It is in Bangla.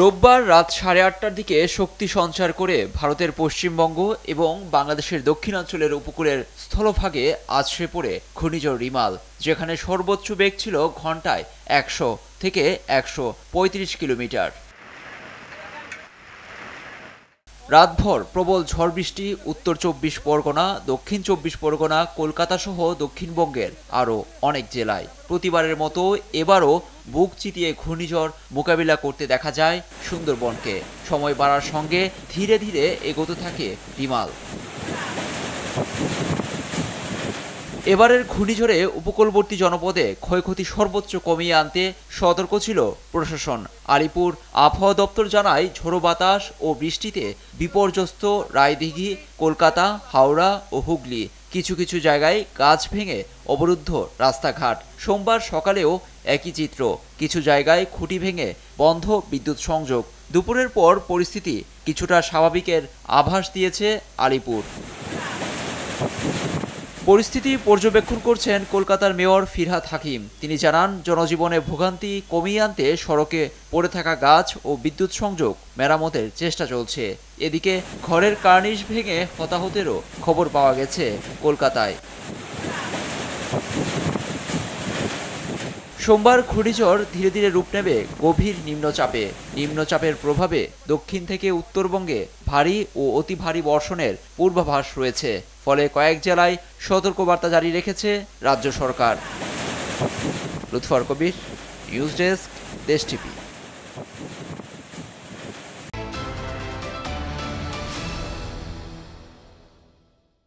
রোববার রাত সাড়ে আটটার দিকে শক্তি সঞ্চার করে ভারতের পশ্চিমবঙ্গ এবং বাংলাদেশের দক্ষিণাঞ্চলের উপকূলের স্থলভাগে আছড়ে পড়ে খনিজ রিমাল যেখানে সর্বোচ্চ বেগ ছিল ঘন্টায় একশো থেকে একশো পঁয়ত্রিশ কিলোমিটার রাতভর প্রবল ঝড় বৃষ্টি উত্তর চব্বিশ পরগনা দক্ষিণ চব্বিশ পরগনা কলকাতা সহ দক্ষিণবঙ্গের আরও অনেক জেলায় প্রতিবারের মতো এবারও বুক চিতিয়ে ঘূর্ণিঝড় মোকাবিলা করতে দেখা যায় সুন্দরবনকে সময় বাড়ার সঙ্গে ধীরে ধীরে এগোতে থাকে রিমাল এবারের ঘূর্ণিঝড়ে উপকূলবর্তী জনপদে ক্ষয়ক্ষতি সর্বোচ্চ কমিয়ে আনতে সতর্ক ছিল প্রশাসন আলিপুর আবহাওয়া দপ্তর জানায় ঝোড়ো বাতাস ও বৃষ্টিতে বিপর্যস্ত রায়দিঘি কলকাতা হাওড়া ও হুগলি কিছু কিছু জায়গায় গাছ ভেঙে অবরুদ্ধ রাস্তাঘাট সোমবার সকালেও একই চিত্র কিছু জায়গায় খুঁটি ভেঙে বন্ধ বিদ্যুৎ সংযোগ দুপুরের পর পরিস্থিতি কিছুটা স্বাভাবিকের আভাস দিয়েছে আলিপুর পরিস্থিতি পর্যবেক্ষণ করছেন কলকাতার মেয়র ফিরহাদ হাকিম তিনি জানান জনজীবনে ভোগান্তি কমিয়ে আনতে সড়কে পড়ে থাকা গাছ ও বিদ্যুৎ সংযোগ মেরামতের চেষ্টা চলছে এদিকে ঘরের কার্নিশ ভেঙে হতাহতেরও খবর পাওয়া গেছে কলকাতায় সোমবার ঘূর্ণিঝড় ধীরে ধীরে রূপ নেবে গভীর নিম্নচাপে নিম্নচাপের প্রভাবে দক্ষিণ থেকে উত্তরবঙ্গে ভারী ও অতি ভারী বর্ষণের পূর্বাভাস রয়েছে ফলে কয়েক জেলায় সতর্কবার্তা জারি রেখেছে রাজ্য সরকার Lutfar Kabir news desk Desh TV